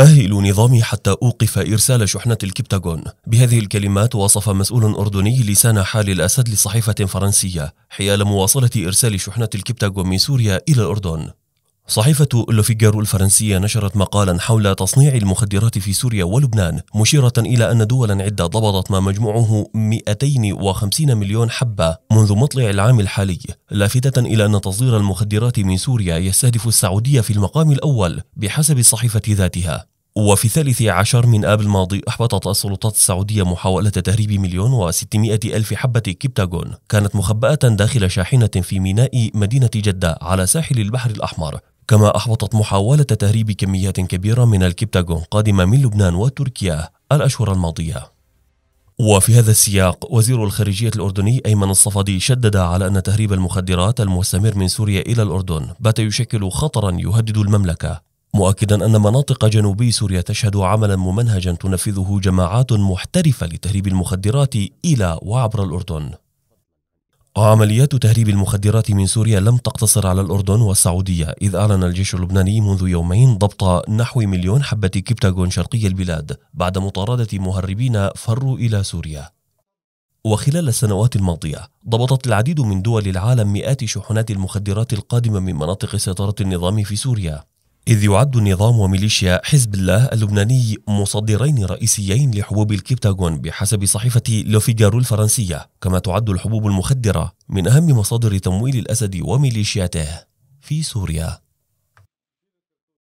أهل نظامي حتى أوقف إرسال شحنة الكبتاغون بهذه الكلمات وصف مسؤول أردني لسان حال الأسد لصحيفة فرنسية حيال مواصلة إرسال شحنة الكبتاغون من سوريا إلى الأردن صحيفة لوفيجارو الفرنسية نشرت مقالا حول تصنيع المخدرات في سوريا ولبنان مشيرة إلى أن دولا عدة ضبطت ما مجموعه 250 مليون حبة منذ مطلع العام الحالي لافتة إلى أن تصدير المخدرات من سوريا يستهدف السعودية في المقام الأول بحسب الصحيفة ذاتها وفي الثالث عشر من آب الماضي أحبطت السلطات السعودية محاولة تهريب مليون وستمائة ألف حبة كبتاغون كانت مخبأة داخل شاحنة في ميناء مدينة جدة على ساحل البحر الأحمر كما أحبطت محاولة تهريب كميات كبيرة من الكبتاغون قادمة من لبنان وتركيا الأشهر الماضية وفي هذا السياق وزير الخارجية الأردني أيمن الصفدي شدد على أن تهريب المخدرات المستمر من سوريا إلى الأردن بات يشكل خطرا يهدد المملكة مؤكدا أن مناطق جنوبي سوريا تشهد عملا ممنهجا تنفذه جماعات محترفة لتهريب المخدرات إلى وعبر الأردن عمليات تهريب المخدرات من سوريا لم تقتصر على الأردن والسعودية إذ أعلن الجيش اللبناني منذ يومين ضبط نحو مليون حبة كبتاغون شرقي البلاد بعد مطاردة مهربين فروا إلى سوريا وخلال السنوات الماضية ضبطت العديد من دول العالم مئات شحنات المخدرات القادمة من مناطق سيطرة النظام في سوريا إذ يعد النظام وميليشيا حزب الله اللبناني مصدرين رئيسيين لحبوب الكبتاغون بحسب صحيفة لوفيجارو الفرنسية كما تعد الحبوب المخدرة من أهم مصادر تمويل الأسد وميليشياته في سوريا